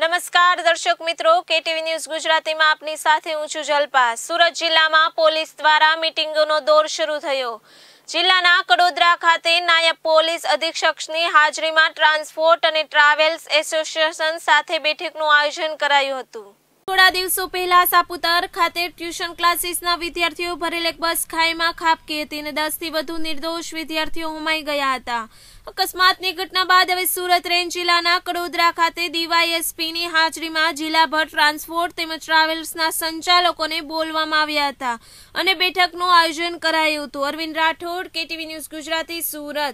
નમસ્કાર દર્શક મિત્રો કેટીવી ન્યૂઝ ગુજરાતીમાં આપની સાથે હું છું જલ્પા સુરત જિલ્લામાં પોલીસ દ્વારા મિટિંગોનો દોર શરૂ થયો જિલ્લાના કડોદરા ખાતે નાયબ પોલીસ અધિક્ષકની હાજરીમાં ટ્રાન્સપોર્ટ અને ટ્રાવેલ્સ એસોસિએશન સાથે બેઠકનું આયોજન કરાયું હતું થોડા દિવસો પહેલા સાપુતાર ખાતે ટ્યુશન ક્લાસીસના વિદ્યાર્થીઓ ભરેલ એક બસ ખાઈમાં ખાબકી હતી અને દસથી વધુ નિર્દોષ વિદ્યાર્થીઓ હોમાઈ ગયા હતા અકસ્માતની ઘટના બાદ હવે સુરત રેન્જ જિલ્લાના કડોદરા ખાતે ડીવાયએસપીની હાજરીમાં જિલ્લા ભર ટ્રાન્સપોર્ટ તેમજ ટ્રાવેલ્સના સંચાલકોને બોલવામાં આવ્યા હતા અને બેઠકનું આયોજન કરાયું હતું અરવિંદ રાઠોડ કેટીવી ન્યૂઝ ગુજરાતી સુરત